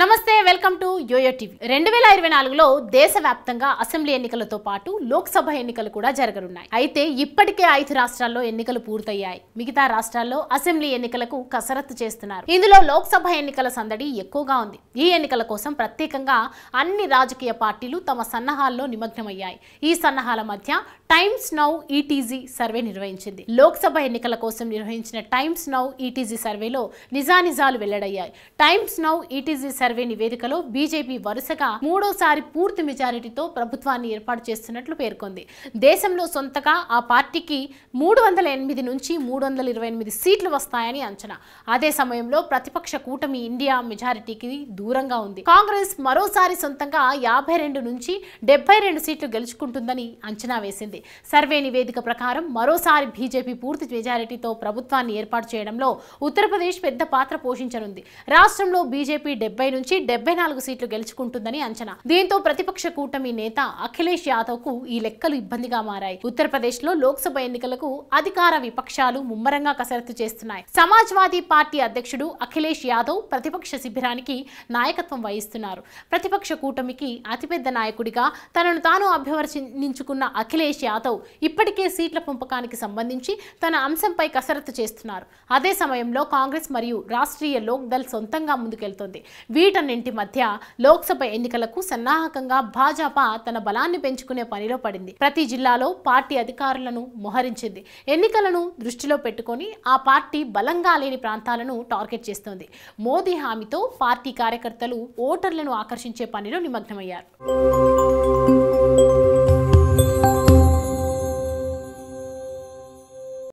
Namaste. Welcome to YoYo TV రెండు వేల ఇరవై నాలుగులో దేశవ్యాప్తంగా అసెంబ్లీ ఎన్నికలతో పాటు లోక్సభ ఎన్నికలు కూడా జరగనున్నాయి అయితే ఇప్పటికే ఐదు రాష్ట్రాల్లో ఎన్నికలు పూర్తయ్యాయి మిగతా రాష్ట్రాల్లో అసెంబ్లీ ఎన్నికలకు కసరత్తు చేస్తున్నారు ఇందులో లోక్సభ ఎన్నికల సందడి ఎక్కువగా ఉంది ఈ ఎన్నికల కోసం ప్రత్యేకంగా అన్ని రాజకీయ పార్టీలు తమ సన్నాహాల్లో నిమగ్నమయ్యాయి ఈ సన్నాహాల మధ్య టైమ్స్ నౌ ఈటీజీ సర్వే నిర్వహించింది లోక్సభ ఎన్నికల కోసం నిర్వహించిన టైమ్స్ నౌ ఈటీజీ సర్వేలో నిజానిజాలు వెల్లడయ్యాయి టైమ్స్ నౌ ఈటీజీ సర్వే నివేదిక ఎన్నికలో బీజేపీ వరుసగా మూడోసారి పూర్తి మెజారిటీతో ప్రభుత్వాన్ని ఏర్పాటు చేస్తున్నట్లు పేర్కొంది దేశంలో సొంతగా ఆ పార్టీకి మూడు వందల ఎనిమిది నుంచి మూడు వందల ఇరవై ఎనిమిది సీట్లు వస్తాయని అంచనా అదే సమయంలో ప్రతిపక్ష కూటమి ఇండియా మెజారిటీకి దూరంగా ఉంది కాంగ్రెస్ మరోసారి సొంతంగా యాభై రెండు నుంచి డెబ్బై రెండు సీట్లు గెలుచుకుంటుందని అంచనా వేసింది సర్వే నివేదిక ప్రకారం మరోసారి బీజేపీ పూర్తి మెజారిటీతో ప్రభుత్వాన్ని ఏర్పాటు చేయడంలో ఉత్తరప్రదేశ్ పెద్ద పాత్ర పోషించనుంది రాష్ట్రంలో బీజేపీ డెబ్బై నుంచి డెబ్బై డెబ్బై నాలుగు సీట్లు గెలుచుకుంటుందని అంచనా దీంతో ప్రతిపక్ష కూటమి నేత అఖిలేష్ యాదవ్ కు ఈ లెక్కలు ఇబ్బందిగా మారాయి ఉత్తరప్రదేశ్ లో లోక్సభ ఎన్నికలకు అధికార విపక్షాలు ముమ్మరంగా కసరత్తు చేస్తున్నాయి సమాజ్వాదీ పార్టీ అధ్యక్షుడు అఖిలేష్ యాదవ్ ప్రతిపక్ష శిబిరానికి నాయకత్వం వహిస్తున్నారు ప్రతిపక్ష కూటమికి అతిపెద్ద నాయకుడిగా తనను తాను అభ్యవర్చించుకున్న అఖిలేష్ యాదవ్ ఇప్పటికే సీట్ల పంపకానికి సంబంధించి తన అంశంపై కసరత్తు చేస్తున్నారు అదే సమయంలో కాంగ్రెస్ మరియు రాష్ట్రీయ లోక్దల్ సొంతంగా ముందుకెళ్తోంది వీటన్నింటి రెండింటి మధ్య లోక్సభ ఎన్నికలకు సన్నాహకంగా భాజపా తన బలాన్ని పెంచుకునే పనిలో పడింది ప్రతి జిల్లాలో పార్టీ అధికారులను మోహరించింది ఎన్నికలను దృష్టిలో పెట్టుకొని ఆ పార్టీ బలంగా లేని ప్రాంతాలను టార్గెట్ చేస్తోంది మోదీ హామీతో పార్టీ కార్యకర్తలు ఓటర్లను ఆకర్షించే పనిలో నిమగ్నమయ్యారు